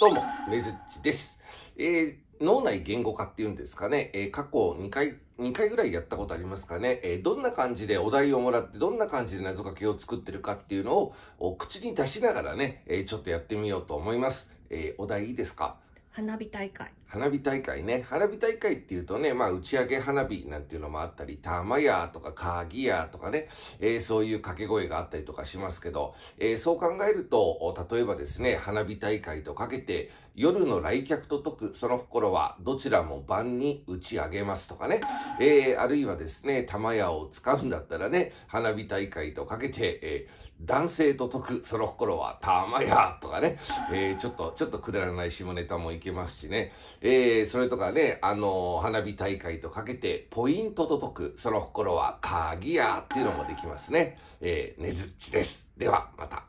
どうも、ねずっちです。えー、脳内言語化っていうんですかね、えー、過去2回、2回ぐらいやったことありますかね、えー、どんな感じでお題をもらって、どんな感じで謎かけを作ってるかっていうのを、口に出しながらね、えちょっとやってみようと思います。えお題いいですか花火大会。花火大会ね。花火大会っていうとね、まあ、打ち上げ花火なんていうのもあったり、玉やとか鍵やとかね、えー、そういう掛け声があったりとかしますけど、えー、そう考えると、例えばですね、花火大会とかけて、夜の来客と解く、その心は、どちらも晩に打ち上げますとかね、えー、あるいはですね、玉屋を使うんだったらね、花火大会とかけて、えー、男性と解く、その心は、玉屋とかね、えー、ちょっと、ちょっとくだらない下ネタもいけますしね、えー、それとかね、あのー、花火大会とかけて、ポイントと解く、その心は鍵屋っていうのもできますね。えー、ねずっちです。では、また。